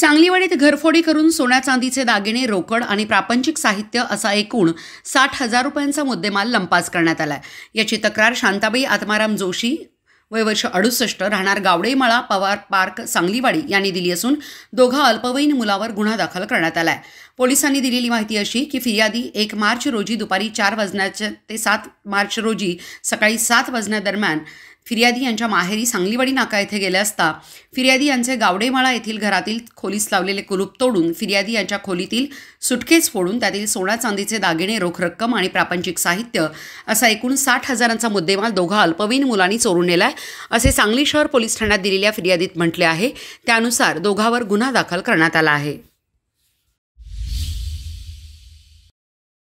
सांगलीवाडीत घरफोडी करून सोन्या चांदीचे दागिने रोकड आणि प्रापंचिक साहित्य असा एकूण साठ हजार रुपयांचा मुद्देमाल लंपास करण्यात आलाय याची तक्रार शांताबाई आत्माराम जोशी वय वर्ष अडुसष्ट राहणार गावडेमाळा पवार पार्क सांगलीवाडी यांनी दिली असून दोघा अल्पवयीन मुलावर गुन्हा दाखल करण्यात आला आहे पोलिसांनी दिलेली माहिती अशी की फिर्यादी एक मार्च रोजी दुपारी चार वाजण्याच्या ते सात मार्च रोजी सकाळी सात वाजण्यादरम्यान फिर्यादी यांच्या माहेरी सांगलीवाडी नाका येथे गेले असता फिर्यादी यांचे गावडेमाळा येथील घरातील खोलीस लावलेले कुलूप तोडून फिर्यादी यांच्या खोलीतील सुटकेस फोडून त्यातील सोना चांदीचे दागिने रोख रक्कम आणि प्रापंचिक साहित्य असा एकूण साठ हजारांचा मुद्देमाल दोघा अल्पवयीन मुलांनी चोरून नेला असे सांगली शहर पोलीस ठाण्यात दिलेल्या फिर्यादीत म्हटले आहे त्यानुसार दोघावर गुन्हा दाखल करण्यात आला आहे